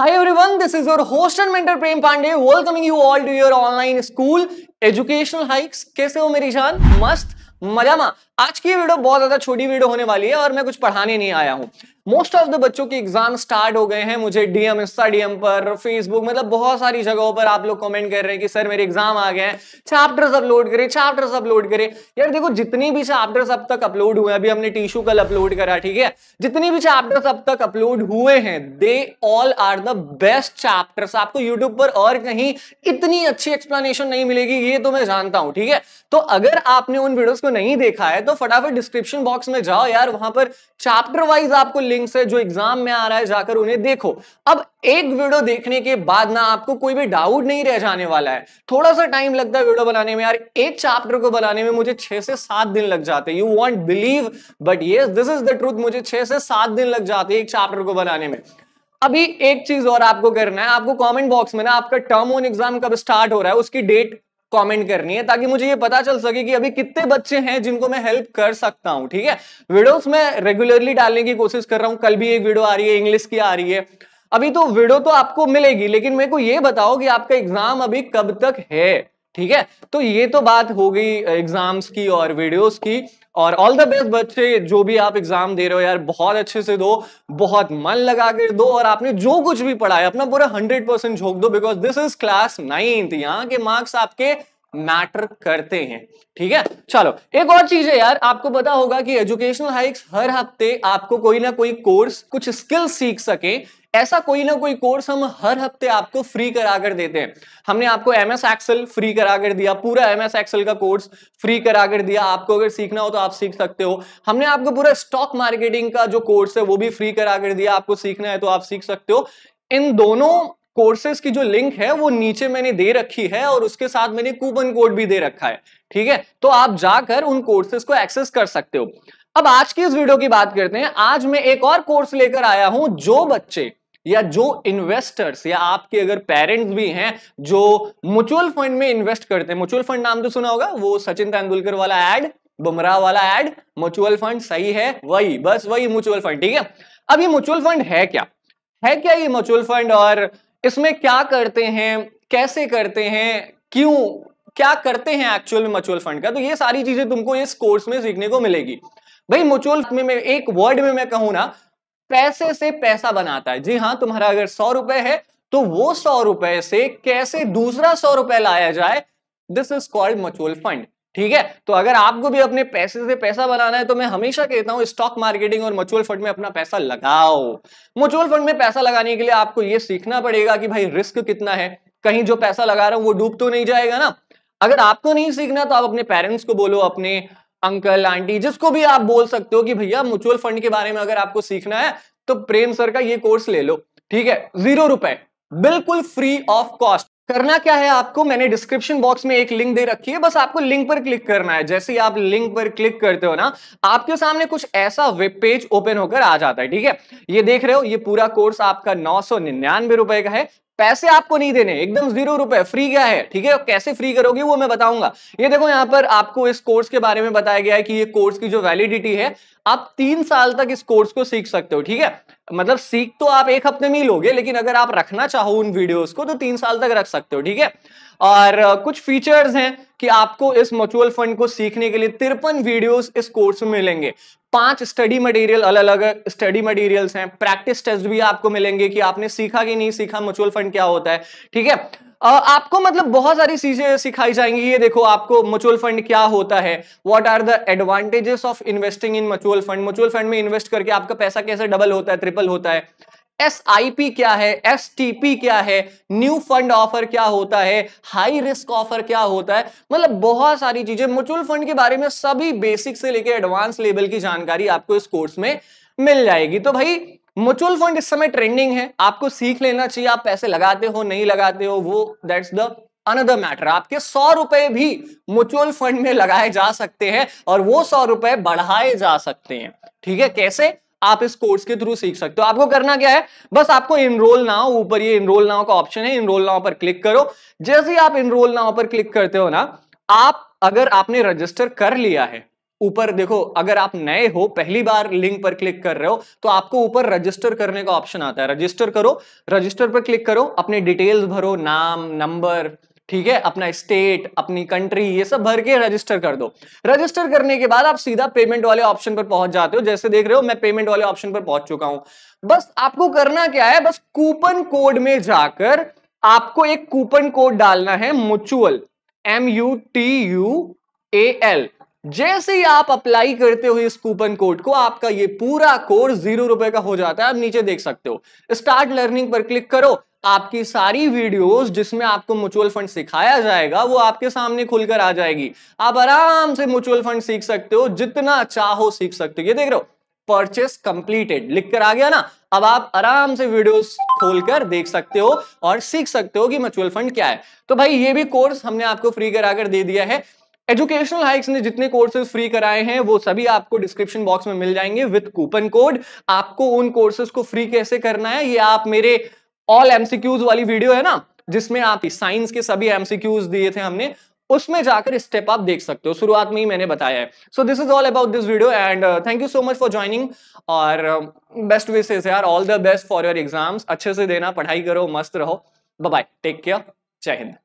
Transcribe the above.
Hi everyone, this is your host and mentor Prem Pandey welcoming you all to your online school educational hikes. कैसे हो मेरी जान मस्त मजा मा आज की वीडियो बहुत ज्यादा छोटी वीडियो होने वाली है और मैं कुछ पढ़ाने नहीं आया हूँ मोस्ट ऑफ द बच्चों के एग्जाम स्टार्ट हो गए हैं मुझे डीएम इंस्टा डीएम पर फेसबुक मतलब बहुत सारी जगहों पर आप लोग कमेंट कर रहे हैं कि सर मेरे एग्जाम आ गए हैं चैप्टर्स अपलोड करें चैप्टर्स अपलोड करें यार देखो जितनी भी चैप्टर्स अब तक अपलोड हुए अभी हमने टीशू कल अपलोड करा ठीक है जितनी भी चैप्टर्स अब तक अपलोड हुए हैं they all are the best chapters आपको यूट्यूब पर और कहीं इतनी अच्छी एक्सप्लेनेशन नहीं मिलेगी ये तो मैं जानता हूं ठीक है तो अगर आपने उन वीडियोज को नहीं देखा है तो फटाफट डिस्क्रिप्शन बॉक्स में जाओ यार वहां पर चैप्टर वाइज आपको लिंक्स है जो एग्जाम में आ रहा है जाकर उन्हें देखो अब एक वीडियो देखने के बाद ना आपको कोई भी डाउट नहीं रह जाने वाला है थोड़ा सा टाइम लगता है वीडियो बनाने में यार एक चैप्टर को बनाने में मुझे छह से सात दिन लग जाते हैं यू वॉन्ट बिलीव बट ये दिस इज द ट्रूथ मुझे छह से सात दिन लग जाते हैं एक चैप्टर को बनाने में अभी एक चीज और आपको करना है आपको कमेंट बॉक्स में ना आपका टर्म ओन एग्जाम कब स्टार्ट हो रहा है उसकी डेट कमेंट करनी है ताकि मुझे ये पता चल सके कि अभी कितने बच्चे हैं जिनको मैं हेल्प कर सकता हूं ठीक है वीडियोस मैं रेगुलरली डालने की कोशिश कर रहा हूं कल भी एक वीडियो आ रही है इंग्लिश की आ रही है अभी तो वीडियो तो आपको मिलेगी लेकिन मेरे को ये बताओ कि आपका एग्जाम अभी कब तक है ठीक है तो ये तो बात हो गई एग्जाम्स की और वीडियोस की और ऑल द बेस्ट बच्चे जो भी आप एग्जाम दे रहे हो यार बहुत अच्छे से दो बहुत मन लगा कर दो और आपने जो कुछ भी पढ़ा है अपना पूरा हंड्रेड परसेंट झोंक दो because this is class ninth यहाँ के मार्क्स आपके मैटर करते हैं ठीक है चलो एक और चीज है यार आपको पता होगा कि एजुकेशनल हाइक्स हर हफ्ते आपको कोई ना कोई कोर्स कुछ स्किल सीख सके ऐसा कोई ना कोई कोर्स हम हर हफ्ते आपको फ्री करा कर देते हैं हमने आपको एम एस एक्सल फ्री करा कर दिया पूरा एम एस एक्सल का कोर्स फ्री करा कर दिया आपको अगर सीखना हो तो आप सीख सकते हो हमने आपको पूरा स्टॉक मार्केटिंग का जो कोर्स है वो भी फ्री करा कर दिया आपको सीखना है तो आप सीख सकते हो इन दोनों कोर्सेज की जो लिंक है वो नीचे मैंने दे रखी है और उसके साथ मैंने कूपन कोड भी दे रखा है ठीक है तो आप जाकर उन कोर्सेज को एक्सेस कर सकते हो अब आज की इस वीडियो की बात करते हैं आज मैं एक और कोर्स लेकर आया हूं जो बच्चे या जो इन्वेस्टर्स या आपके अगर पेरेंट्स भी हैं जो म्यूचुअल फंड में इन्वेस्ट करते हैं म्यूचुअल फंड नाम तो सुना होगा वो सचिन तेंदुलकर वाला एड बुमराह वाला एड म्यूचुअल फंड सही है वही बस वही म्यूचुअल फंड ठीक है अब ये म्यूचुअल फंड है क्या है क्या ये म्यूचुअल फंड और इसमें क्या करते हैं कैसे करते हैं क्यों क्या करते हैं एक्चुअल में म्यूचुअल फंड का तो ये सारी चीजें तुमको इस कोर्स में सीखने को मिलेगी भाई म्यूचुअल में मैं एक वर्ड में मैं कहूं ना पैसे से पैसा बनाता है जी हाँ तुम्हारा अगर सौ रुपए है तो वो सौ रुपए से कैसे दूसरा सौ रुपए लाया जाए this is called mutual fund ठीक है तो अगर आपको भी अपने पैसे से पैसा बनाना है तो मैं हमेशा कहता हूं स्टॉक मार्केटिंग और म्यूचुअल फंड में अपना पैसा लगाओ म्यूचुअल फंड में पैसा लगाने के लिए आपको यह सीखना पड़ेगा कि भाई रिस्क कितना है कहीं जो पैसा लगा रहा हूं वो डूब तो नहीं जाएगा ना अगर आपको नहीं सीखना तो आप अपने पेरेंट्स को बोलो अपने अंकल आंटी जिसको भी आप बोल सकते हो कि भैया म्यूचुअल फंड के बारे में अगर आपको सीखना है तो प्रेम सर का ये कोर्स ले लो ठीक है जीरो रुपए बिल्कुल फ्री ऑफ कॉस्ट करना क्या है आपको मैंने डिस्क्रिप्शन बॉक्स में एक लिंक दे रखी है बस आपको लिंक पर क्लिक करना है जैसे ही आप लिंक पर क्लिक करते हो ना आपके सामने कुछ ऐसा वेब पेज ओपन होकर आ जाता है ठीक है ये देख रहे हो ये पूरा कोर्स आपका नौ सौ निन्यानवे रुपए का है पैसे आपको नहीं देने एकदम जीरो रुपए फ्री क्या है ठीक है कैसे फ्री करोगे वो मैं बताऊंगा ये देखो यहाँ पर आपको इस कोर्स के बारे में बताया गया है कि ये कोर्स की जो वैलिडिटी है आप तीन साल तक इस कोर्स को सीख सकते हो ठीक है मतलब सीख तो आप एक हफ्ते में ही लोगे लेकिन अगर आप रखना चाहो उन वीडियोस को तो तीन साल तक रख सकते हो ठीक है और कुछ फीचर्स हैं कि आपको इस म्यूचुअल फंड को सीखने के लिए तिरपन वीडियोस इस कोर्स में मिलेंगे पांच स्टडी मटेरियल अलग अलग स्टडी मटेरियल्स हैं प्रैक्टिस टेस्ट भी आपको मिलेंगे कि आपने सीखा कि नहीं सीखा म्यूचुअल फंड क्या होता है ठीक है आपको मतलब बहुत सारी चीजें सिखाई जाएंगी ये देखो आपको म्यूचुअल फंड क्या होता है what are the advantages of investing in mutual fund mutual fund में इन्वेस्ट करके आपका पैसा कैसे डबल होता है ट्रिपल होता है एस आई पी क्या है एस टी पी क्या है न्यू फंड ऑफर क्या होता है हाई रिस्क ऑफर क्या होता है मतलब बहुत सारी चीजें म्यूचुअल फंड के बारे में सभी बेसिक से लेकर एडवांस लेवल की जानकारी आपको इस कोर्स में मिल जाएगी तो भाई म्यूचुअल फंड इस समय ट्रेंडिंग है आपको सीख लेना चाहिए आप पैसे लगाते हो नहीं लगाते हो वो दैट्स द अनदर मैटर आपके सौ रुपए भी म्यूचुअल फंड में लगाए जा सकते हैं और वो सौ रुपए बढ़ाए जा सकते हैं ठीक है कैसे आप इस कोर्स के थ्रू सीख सकते हो आपको करना क्या है बस आपको इनरोल नाउ ऊपर ये इनरोल नाउ का ऑप्शन है इनरोल नाउ पर क्लिक करो जैसे ही आप इनरोल नाउ पर क्लिक करते हो ना आप अगर आपने रजिस्टर कर लिया है ऊपर देखो अगर आप नए हो पहली बार लिंक पर क्लिक कर रहे हो तो आपको ऊपर रजिस्टर करने का ऑप्शन आता है रजिस्टर करो रजिस्टर पर क्लिक करो अपने डिटेल्स भरो नाम नंबर ठीक है अपना स्टेट अपनी कंट्री ये सब भर के रजिस्टर कर दो रजिस्टर करने के बाद आप सीधा पेमेंट वाले ऑप्शन पर पहुंच जाते हो जैसे देख रहे हो मैं पेमेंट वाले ऑप्शन पर पहुंच चुका हूं बस आपको करना क्या है बस कूपन कोड में जाकर आपको एक कूपन कोड डालना है mutual M U T U A L जैसे ही आप अप्लाई करते हो इस कूपन कोड को आपका ये पूरा कोर्स जीरो रुपए का हो जाता है आप नीचे देख सकते हो स्टार्ट लर्निंग पर क्लिक करो आपकी सारी वीडियोस जिसमें आपको म्यूचुअल फंड सिखाया जाएगा वो आपके सामने खुलकर आ जाएगी आप आराम से म्यूचुअल फंड सीख सकते हो जितना चाहो सीख सकते हो ये देख रहे हो परचेस कंप्लीटेड लिख कर आ गया ना अब आप आराम से वीडियोस खोलकर देख सकते हो और सीख सकते हो कि म्यूचुअल फंड क्या है तो भाई ये भी कोर्स हमने आपको फ्री कराकर दे दिया है एजुकेशनल हाइक्स ने जितने कोर्सेज फ्री कराए हैं वो सभी आपको डिस्क्रिप्शन बॉक्स में मिल जाएंगे विद कूपन कोड आपको उन कोर्सेज को फ्री कैसे करना है ये आप मेरे ऑल एमसीक्यूज वाली वीडियो है ना जिसमें आप साइंस के सभी एमसीक्यूज दिए थे हमने उसमें जाकर स्टेप आप देख सकते हो शुरुआत में ही मैंने बताया है so this is all about this video and thank you so much for joining और बेस्ट um, विशेष यार all the best for your exams अच्छे से देना पढ़ाई करो मस्त रहो बाय टेक केयर जय हिंद